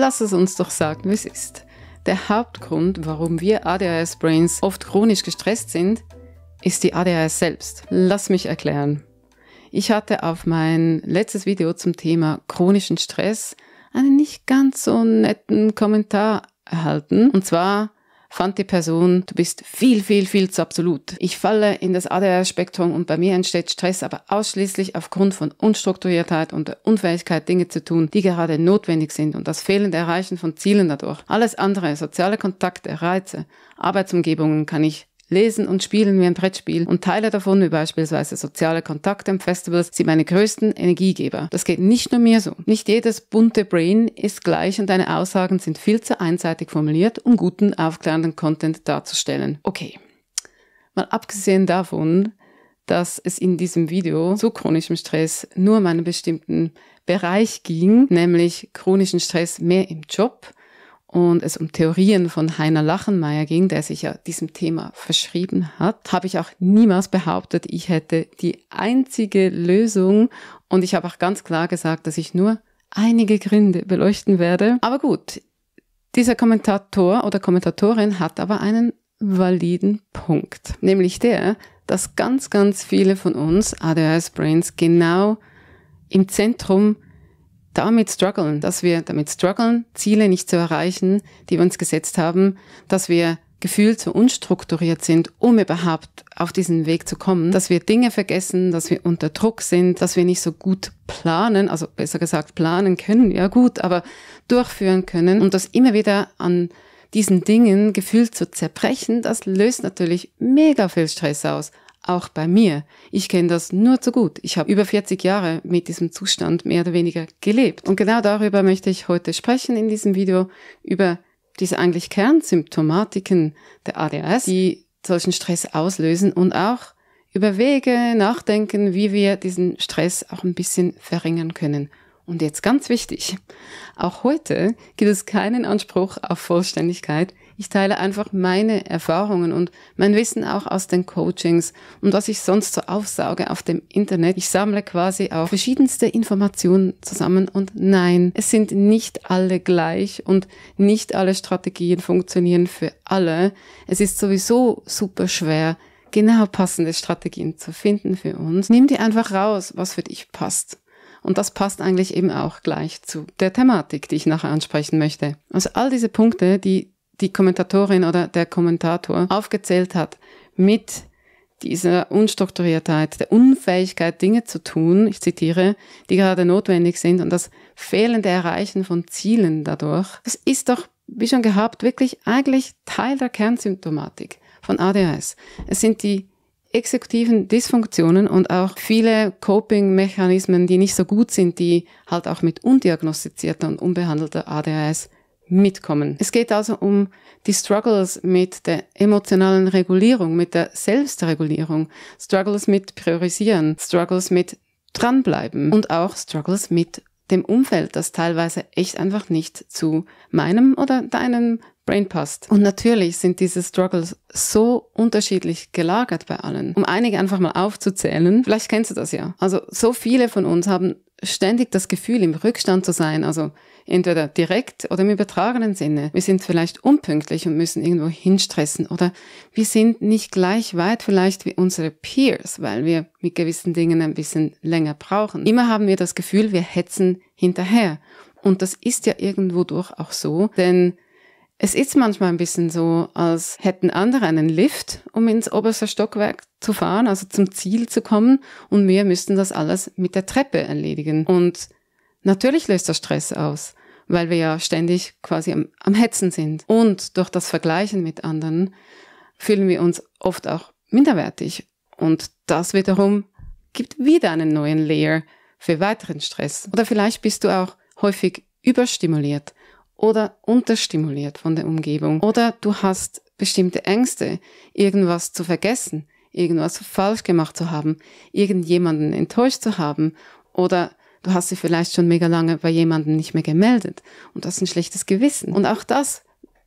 Lass es uns doch sagen, wie es ist. Der Hauptgrund, warum wir ADHS-Brains oft chronisch gestresst sind, ist die ADHS selbst. Lass mich erklären. Ich hatte auf mein letztes Video zum Thema chronischen Stress einen nicht ganz so netten Kommentar erhalten. Und zwar, fand die Person, du bist viel, viel, viel zu absolut. Ich falle in das ADR-Spektrum und bei mir entsteht Stress aber ausschließlich aufgrund von Unstrukturiertheit und der Unfähigkeit, Dinge zu tun, die gerade notwendig sind und das fehlende Erreichen von Zielen dadurch. Alles andere, soziale Kontakte, Reize, Arbeitsumgebungen kann ich Lesen und Spielen wie ein Brettspiel und Teile davon, wie beispielsweise soziale Kontakte im Festivals, sind meine größten Energiegeber. Das geht nicht nur mir so. Nicht jedes bunte Brain ist gleich und deine Aussagen sind viel zu einseitig formuliert, um guten, aufklärenden Content darzustellen. Okay. Mal abgesehen davon, dass es in diesem Video zu chronischem Stress nur um einen bestimmten Bereich ging, nämlich chronischen Stress mehr im Job, und es um Theorien von Heiner Lachenmeier ging, der sich ja diesem Thema verschrieben hat, habe ich auch niemals behauptet, ich hätte die einzige Lösung und ich habe auch ganz klar gesagt, dass ich nur einige Gründe beleuchten werde. Aber gut, dieser Kommentator oder Kommentatorin hat aber einen validen Punkt, nämlich der, dass ganz, ganz viele von uns ADHS-Brains genau im Zentrum damit strugglen, dass wir damit strugglen, Ziele nicht zu erreichen, die wir uns gesetzt haben, dass wir gefühlt so unstrukturiert sind, um überhaupt auf diesen Weg zu kommen, dass wir Dinge vergessen, dass wir unter Druck sind, dass wir nicht so gut planen, also besser gesagt planen können, ja gut, aber durchführen können und das immer wieder an diesen Dingen gefühlt zu zerbrechen, das löst natürlich mega viel Stress aus auch bei mir. Ich kenne das nur zu gut. Ich habe über 40 Jahre mit diesem Zustand mehr oder weniger gelebt. Und genau darüber möchte ich heute sprechen in diesem Video, über diese eigentlich Kernsymptomatiken der ADHS, die solchen Stress auslösen und auch über Wege nachdenken, wie wir diesen Stress auch ein bisschen verringern können. Und jetzt ganz wichtig, auch heute gibt es keinen Anspruch auf Vollständigkeit. Ich teile einfach meine Erfahrungen und mein Wissen auch aus den Coachings und was ich sonst so aufsauge auf dem Internet. Ich sammle quasi auch verschiedenste Informationen zusammen und nein, es sind nicht alle gleich und nicht alle Strategien funktionieren für alle. Es ist sowieso super schwer, genau passende Strategien zu finden für uns. Nimm dir einfach raus, was für dich passt. Und das passt eigentlich eben auch gleich zu der Thematik, die ich nachher ansprechen möchte. Also all diese Punkte, die die Kommentatorin oder der Kommentator aufgezählt hat, mit dieser Unstrukturiertheit, der Unfähigkeit, Dinge zu tun, ich zitiere, die gerade notwendig sind und das fehlende Erreichen von Zielen dadurch, das ist doch, wie schon gehabt, wirklich eigentlich Teil der Kernsymptomatik von ADHS. Es sind die exekutiven Dysfunktionen und auch viele Coping-Mechanismen, die nicht so gut sind, die halt auch mit undiagnostizierter und unbehandelter ADHS mitkommen. Es geht also um die Struggles mit der emotionalen Regulierung, mit der Selbstregulierung, Struggles mit Priorisieren, Struggles mit dranbleiben und auch Struggles mit dem Umfeld, das teilweise echt einfach nicht zu meinem oder deinem Brain passt. Und natürlich sind diese Struggles so unterschiedlich gelagert bei allen. Um einige einfach mal aufzuzählen, vielleicht kennst du das ja. Also so viele von uns haben ständig das Gefühl, im Rückstand zu sein, also entweder direkt oder im übertragenen Sinne. Wir sind vielleicht unpünktlich und müssen irgendwo hinstressen oder wir sind nicht gleich weit vielleicht wie unsere Peers, weil wir mit gewissen Dingen ein bisschen länger brauchen. Immer haben wir das Gefühl, wir hetzen hinterher. Und das ist ja irgendwo durch auch so, denn es ist manchmal ein bisschen so, als hätten andere einen Lift, um ins oberste Stockwerk zu fahren, also zum Ziel zu kommen, und wir müssten das alles mit der Treppe erledigen. Und natürlich löst das Stress aus, weil wir ja ständig quasi am, am Hetzen sind. Und durch das Vergleichen mit anderen fühlen wir uns oft auch minderwertig. Und das wiederum gibt wieder einen neuen Layer für weiteren Stress. Oder vielleicht bist du auch häufig überstimuliert oder unterstimuliert von der Umgebung oder du hast bestimmte Ängste, irgendwas zu vergessen, irgendwas falsch gemacht zu haben, irgendjemanden enttäuscht zu haben oder du hast dich vielleicht schon mega lange bei jemandem nicht mehr gemeldet und das ist ein schlechtes Gewissen. Und auch das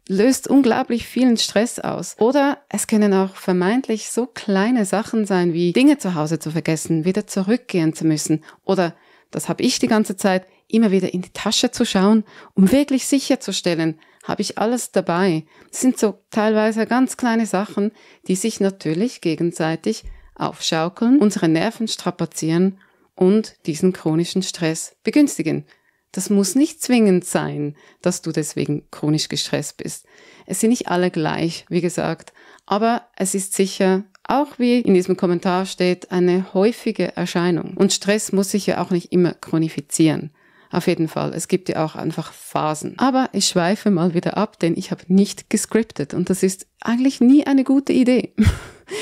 löst unglaublich vielen Stress aus. Oder es können auch vermeintlich so kleine Sachen sein, wie Dinge zu Hause zu vergessen, wieder zurückgehen zu müssen. Oder, das habe ich die ganze Zeit, immer wieder in die Tasche zu schauen, um wirklich sicherzustellen, habe ich alles dabei. Das sind so teilweise ganz kleine Sachen, die sich natürlich gegenseitig aufschaukeln, unsere Nerven strapazieren und diesen chronischen Stress begünstigen. Das muss nicht zwingend sein, dass du deswegen chronisch gestresst bist. Es sind nicht alle gleich, wie gesagt, aber es ist sicher auch wie in diesem Kommentar steht, eine häufige Erscheinung. Und Stress muss sich ja auch nicht immer chronifizieren. Auf jeden Fall, es gibt ja auch einfach Phasen. Aber ich schweife mal wieder ab, denn ich habe nicht gescriptet und das ist eigentlich nie eine gute Idee.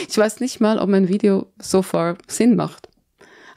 Ich weiß nicht mal, ob mein Video so far Sinn macht.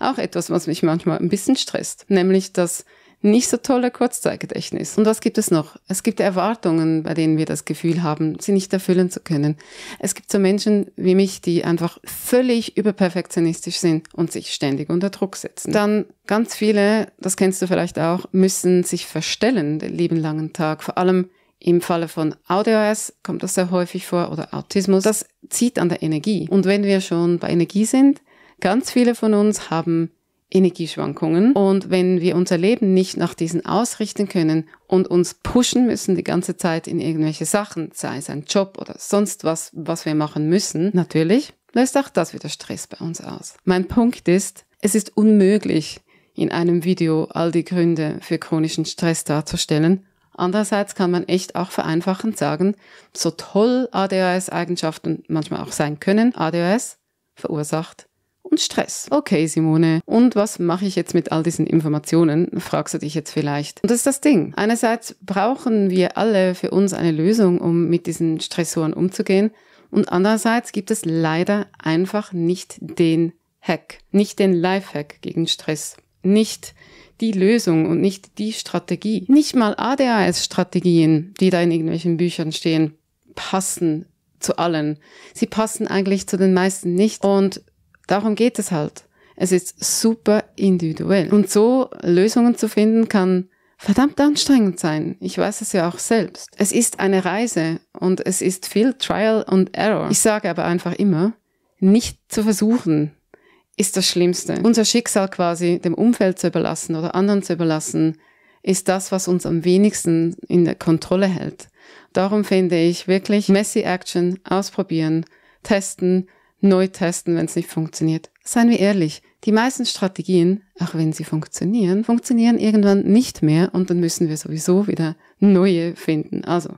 Auch etwas, was mich manchmal ein bisschen stresst, nämlich dass nicht so tolle Kurzzeitgedächtnis. Und was gibt es noch? Es gibt Erwartungen, bei denen wir das Gefühl haben, sie nicht erfüllen zu können. Es gibt so Menschen wie mich, die einfach völlig überperfektionistisch sind und sich ständig unter Druck setzen. Dann ganz viele, das kennst du vielleicht auch, müssen sich verstellen den lieben langen Tag. Vor allem im Falle von ADHS kommt das sehr häufig vor oder Autismus. Das zieht an der Energie. Und wenn wir schon bei Energie sind, ganz viele von uns haben Energieschwankungen. Und wenn wir unser Leben nicht nach diesen ausrichten können und uns pushen müssen die ganze Zeit in irgendwelche Sachen, sei es ein Job oder sonst was, was wir machen müssen, natürlich löst auch das wieder Stress bei uns aus. Mein Punkt ist, es ist unmöglich, in einem Video all die Gründe für chronischen Stress darzustellen. Andererseits kann man echt auch vereinfachend sagen, so toll ADHS-Eigenschaften manchmal auch sein können, ADHS verursacht und Stress. Okay, Simone, und was mache ich jetzt mit all diesen Informationen? Fragst du dich jetzt vielleicht. Und das ist das Ding. Einerseits brauchen wir alle für uns eine Lösung, um mit diesen Stressoren umzugehen. Und andererseits gibt es leider einfach nicht den Hack, nicht den Lifehack gegen Stress, nicht die Lösung und nicht die Strategie. Nicht mal ADHS-Strategien, die da in irgendwelchen Büchern stehen, passen zu allen. Sie passen eigentlich zu den meisten nicht. Und Darum geht es halt. Es ist super individuell. Und so Lösungen zu finden kann verdammt anstrengend sein. Ich weiß es ja auch selbst. Es ist eine Reise und es ist viel Trial and Error. Ich sage aber einfach immer, nicht zu versuchen ist das Schlimmste. Unser Schicksal quasi dem Umfeld zu überlassen oder anderen zu überlassen, ist das, was uns am wenigsten in der Kontrolle hält. Darum finde ich wirklich messy Action ausprobieren, testen, neu testen, wenn es nicht funktioniert. Seien wir ehrlich, die meisten Strategien, auch wenn sie funktionieren, funktionieren irgendwann nicht mehr und dann müssen wir sowieso wieder neue finden. Also,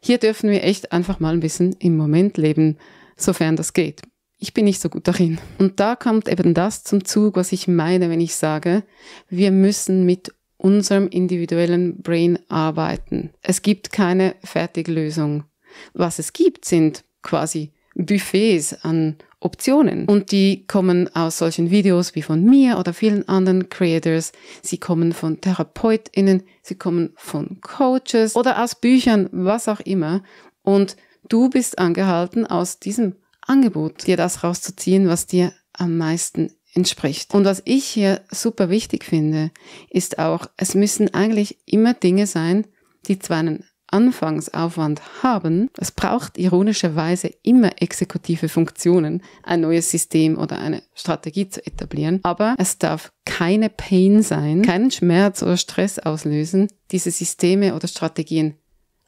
hier dürfen wir echt einfach mal ein bisschen im Moment leben, sofern das geht. Ich bin nicht so gut darin. Und da kommt eben das zum Zug, was ich meine, wenn ich sage, wir müssen mit unserem individuellen Brain arbeiten. Es gibt keine Fertiglösung. Was es gibt, sind quasi Buffets an Optionen. Und die kommen aus solchen Videos wie von mir oder vielen anderen Creators. Sie kommen von TherapeutInnen, sie kommen von Coaches oder aus Büchern, was auch immer. Und du bist angehalten, aus diesem Angebot dir das rauszuziehen, was dir am meisten entspricht. Und was ich hier super wichtig finde, ist auch, es müssen eigentlich immer Dinge sein, die zu einem Anfangsaufwand haben, es braucht ironischerweise immer exekutive Funktionen, ein neues System oder eine Strategie zu etablieren, aber es darf keine Pain sein, keinen Schmerz oder Stress auslösen, diese Systeme oder Strategien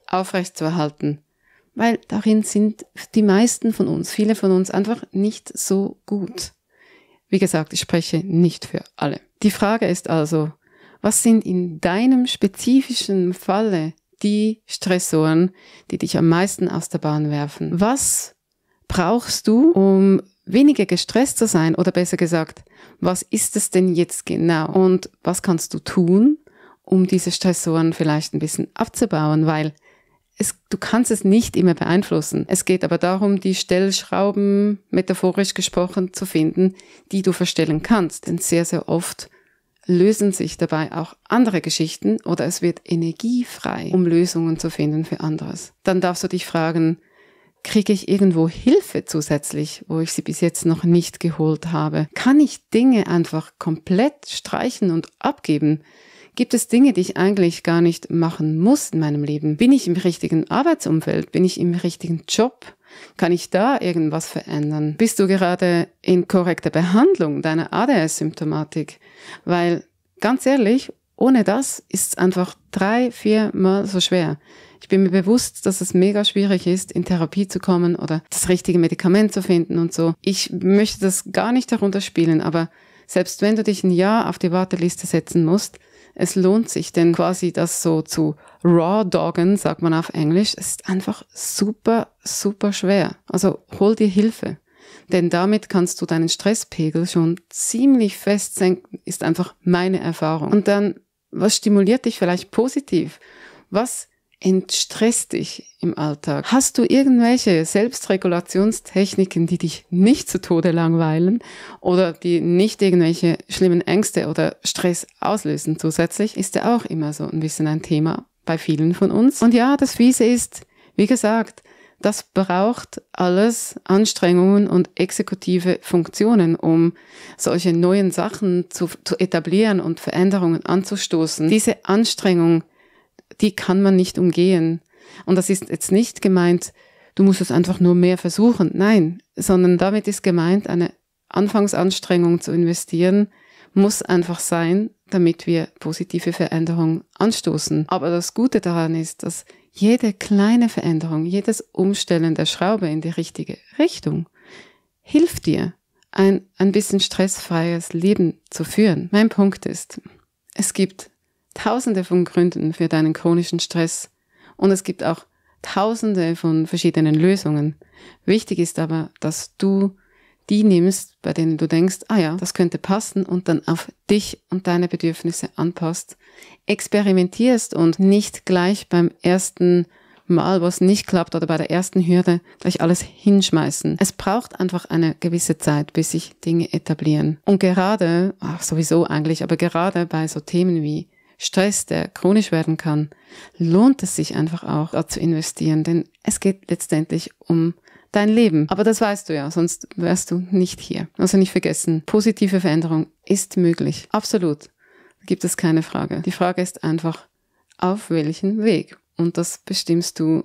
aufrechtzuerhalten, weil darin sind die meisten von uns, viele von uns einfach nicht so gut. Wie gesagt, ich spreche nicht für alle. Die Frage ist also, was sind in deinem spezifischen Falle die Stressoren, die dich am meisten aus der Bahn werfen? Was brauchst du, um weniger gestresst zu sein? Oder besser gesagt, was ist es denn jetzt genau? Und was kannst du tun, um diese Stressoren vielleicht ein bisschen abzubauen? Weil es, du kannst es nicht immer beeinflussen. Es geht aber darum, die Stellschrauben, metaphorisch gesprochen, zu finden, die du verstellen kannst. Denn sehr, sehr oft lösen sich dabei auch andere Geschichten oder es wird energiefrei, um Lösungen zu finden für anderes. Dann darfst du dich fragen, kriege ich irgendwo Hilfe zusätzlich, wo ich sie bis jetzt noch nicht geholt habe? Kann ich Dinge einfach komplett streichen und abgeben? Gibt es Dinge, die ich eigentlich gar nicht machen muss in meinem Leben? Bin ich im richtigen Arbeitsumfeld? Bin ich im richtigen Job? Kann ich da irgendwas verändern? Bist du gerade in korrekter Behandlung deiner ADS-Symptomatik? Weil, ganz ehrlich, ohne das ist es einfach drei, vier Mal so schwer. Ich bin mir bewusst, dass es mega schwierig ist, in Therapie zu kommen oder das richtige Medikament zu finden und so. Ich möchte das gar nicht darunter spielen, aber selbst wenn du dich ein Jahr auf die Warteliste setzen musst, es lohnt sich, denn quasi das so zu raw doggen, sagt man auf Englisch, ist einfach super, super schwer. Also hol dir Hilfe. Denn damit kannst du deinen Stresspegel schon ziemlich fest senken, ist einfach meine Erfahrung. Und dann, was stimuliert dich vielleicht positiv? Was entstresst dich im Alltag? Hast du irgendwelche Selbstregulationstechniken, die dich nicht zu Tode langweilen oder die nicht irgendwelche schlimmen Ängste oder Stress auslösen zusätzlich? Ist ja auch immer so ein bisschen ein Thema bei vielen von uns. Und ja, das Fiese ist, wie gesagt, das braucht alles Anstrengungen und exekutive Funktionen, um solche neuen Sachen zu, zu etablieren und Veränderungen anzustoßen. Diese Anstrengung die kann man nicht umgehen. Und das ist jetzt nicht gemeint, du musst es einfach nur mehr versuchen. Nein, sondern damit ist gemeint, eine Anfangsanstrengung zu investieren, muss einfach sein, damit wir positive Veränderungen anstoßen. Aber das Gute daran ist, dass jede kleine Veränderung, jedes Umstellen der Schraube in die richtige Richtung hilft dir, ein, ein bisschen stressfreies Leben zu führen. Mein Punkt ist, es gibt tausende von Gründen für deinen chronischen Stress und es gibt auch tausende von verschiedenen Lösungen. Wichtig ist aber, dass du die nimmst, bei denen du denkst, ah ja, das könnte passen und dann auf dich und deine Bedürfnisse anpasst, experimentierst und nicht gleich beim ersten Mal, was nicht klappt oder bei der ersten Hürde gleich alles hinschmeißen. Es braucht einfach eine gewisse Zeit, bis sich Dinge etablieren. Und gerade, ach sowieso eigentlich, aber gerade bei so Themen wie Stress, der chronisch werden kann, lohnt es sich einfach auch dort zu investieren, denn es geht letztendlich um dein Leben. Aber das weißt du ja, sonst wärst du nicht hier. Also nicht vergessen, positive Veränderung ist möglich. Absolut. Da gibt es keine Frage. Die Frage ist einfach, auf welchen Weg? Und das bestimmst du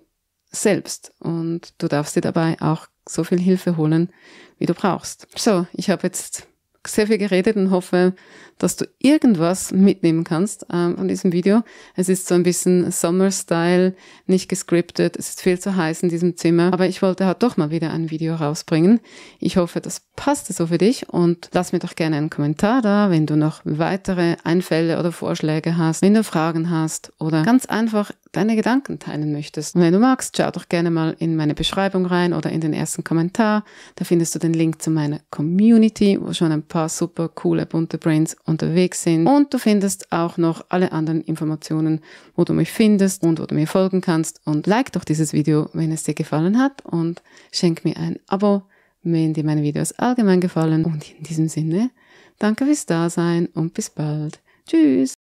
selbst. Und du darfst dir dabei auch so viel Hilfe holen, wie du brauchst. So, ich habe jetzt sehr viel geredet und hoffe, dass du irgendwas mitnehmen kannst ähm, von diesem Video. Es ist so ein bisschen Summer-Style, nicht gescriptet, es ist viel zu heiß in diesem Zimmer, aber ich wollte halt doch mal wieder ein Video rausbringen. Ich hoffe, das passt so für dich und lass mir doch gerne einen Kommentar da, wenn du noch weitere Einfälle oder Vorschläge hast, wenn du Fragen hast oder ganz einfach deine Gedanken teilen möchtest. Und wenn du magst, schau doch gerne mal in meine Beschreibung rein oder in den ersten Kommentar. Da findest du den Link zu meiner Community, wo schon ein paar super coole bunte Brains unterwegs sind. Und du findest auch noch alle anderen Informationen, wo du mich findest und wo du mir folgen kannst. Und like doch dieses Video, wenn es dir gefallen hat und schenk mir ein Abo, wenn dir meine Videos allgemein gefallen. Und in diesem Sinne, danke fürs Dasein und bis bald. Tschüss!